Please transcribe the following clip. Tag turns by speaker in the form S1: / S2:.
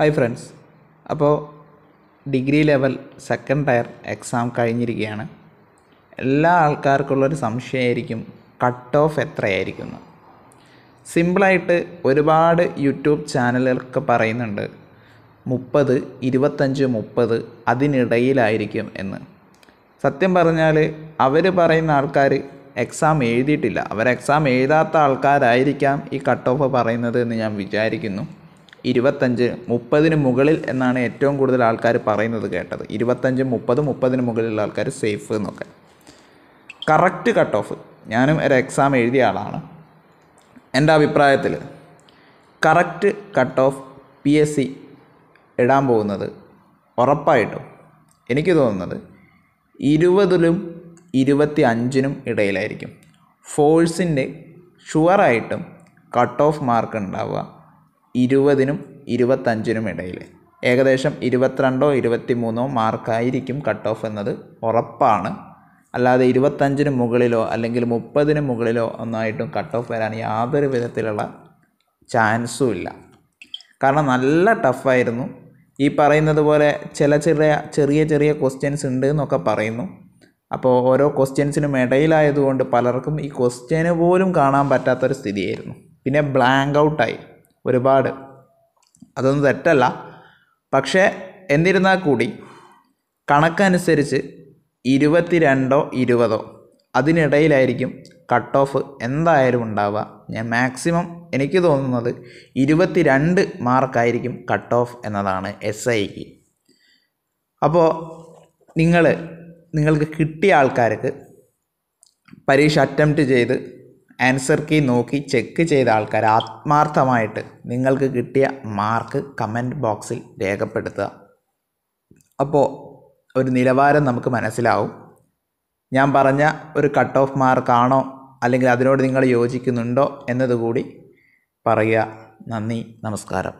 S1: hi friends അപ്പോൾ degree level second tier exam കഴിഞ്ഞിരിക്കുകയാണ് എല്ലാ ആൾക്കാർക്കുള്ളൊരു സംശയമായിരിക്കും കട്ട് ഓഫ് എത്രയായിരിക്കുന്നു സിമ്പിളായിട്ട് ഒരുപാട് യൂട്യൂബ് ചാനലുകളൊക്കെ പറയുന്നുണ്ട് മുപ്പത് ഇരുപത്തഞ്ച് മുപ്പത് അതിനിടയിലായിരിക്കും എന്ന് സത്യം പറഞ്ഞാൽ അവർ പറയുന്ന ആൾക്കാർ എക്സാം എഴുതിയിട്ടില്ല അവർ എക്സാം എഴുതാത്ത ആൾക്കാരായിരിക്കാം ഈ കട്ട് ഓഫ് പറയുന്നത് എന്ന് ഞാൻ വിചാരിക്കുന്നു ഇരുപത്തഞ്ച് മുപ്പതിന് മുകളിൽ എന്നാണ് ഏറ്റവും കൂടുതൽ ആൾക്കാർ പറയുന്നത് കേട്ടത് ഇരുപത്തഞ്ച് മുപ്പത് മുപ്പതിന് മുകളിലുള്ള ആൾക്കാർ സേഫ് എന്നൊക്കെ കറക്റ്റ് കട്ട് ഓഫ് ഞാനും ഒരു എക്സാം എഴുതിയ ആളാണ് എൻ്റെ അഭിപ്രായത്തിൽ correct cut off P S C ഇടാൻ പോകുന്നത് ഉറപ്പായിട്ടും എനിക്ക് തോന്നുന്നത് ഇരുപതിലും ഇരുപത്തി അഞ്ചിനും ഇടയിലായിരിക്കും ഫോഴ്സിൻ്റെ ഷുവറായിട്ടും കട്ട് ഓഫ് മാർക്ക് ഉണ്ടാവുക ഇരുപതിനും ഇരുപത്തഞ്ചിനും ഇടയിൽ ഏകദേശം ഇരുപത്തിരണ്ടോ ഇരുപത്തിമൂന്നോ മാർക്കായിരിക്കും കട്ട് ഓഫ് എന്നത് ഉറപ്പാണ് അല്ലാതെ ഇരുപത്തഞ്ചിന് മുകളിലോ അല്ലെങ്കിൽ മുപ്പതിന് മുകളിലോ ഒന്നായിട്ടും കട്ട് ഓഫ് വരാൻ യാതൊരു വിധത്തിലുള്ള ചാൻസും ഇല്ല കാരണം നല്ല ടഫായിരുന്നു ഈ പറയുന്നത് പോലെ ചില ചെറിയ ചെറിയ ചെറിയ ക്വസ്റ്റ്യൻസ് ഉണ്ട് എന്നൊക്കെ പറയുന്നു അപ്പോൾ ഓരോ ക്വസ്റ്റ്യൻസിനും ഇടയിലായതുകൊണ്ട് പലർക്കും ഈ ക്വസ്റ്റ്യന് പോലും കാണാൻ പറ്റാത്തൊരു സ്ഥിതിയായിരുന്നു പിന്നെ ബ്ലാങ്ക് ഔട്ടായി ഒരുപാട് അതൊന്നും തെറ്റല്ല പക്ഷേ എന്നിരുന്നാൽ കൂടി കണക്കനുസരിച്ച് ഇരുപത്തി രണ്ടോ ഇരുപതോ അതിനിടയിലായിരിക്കും കട്ട് ഓഫ് എന്തായാലും ഉണ്ടാവുക ഞാൻ മാക്സിമം എനിക്ക് തോന്നുന്നത് ഇരുപത്തി രണ്ട് മാർക്കായിരിക്കും കട്ട് ഓഫ് എന്നതാണ് എസ് ഐക്ക് അപ്പോൾ നിങ്ങൾ നിങ്ങൾക്ക് കിട്ടിയ ആൾക്കാർക്ക് പരീക്ഷ അറ്റംപ്റ്റ് ചെയ്ത് ആൻസർ കീ നോക്കി ചെക്ക് ചെയ്ത ആൾക്കാർ ആത്മാർത്ഥമായിട്ട് നിങ്ങൾക്ക് കിട്ടിയ മാർക്ക് കമൻറ്റ് ബോക്സിൽ രേഖപ്പെടുത്തുക അപ്പോൾ ഒരു നിലവാരം നമുക്ക് മനസ്സിലാവും ഞാൻ പറഞ്ഞ ഒരു കട്ട് ഓഫ് മാർക്കാണോ അല്ലെങ്കിൽ അതിനോട് നിങ്ങൾ യോജിക്കുന്നുണ്ടോ എന്നതുകൂടി പറയുക നന്ദി നമസ്കാരം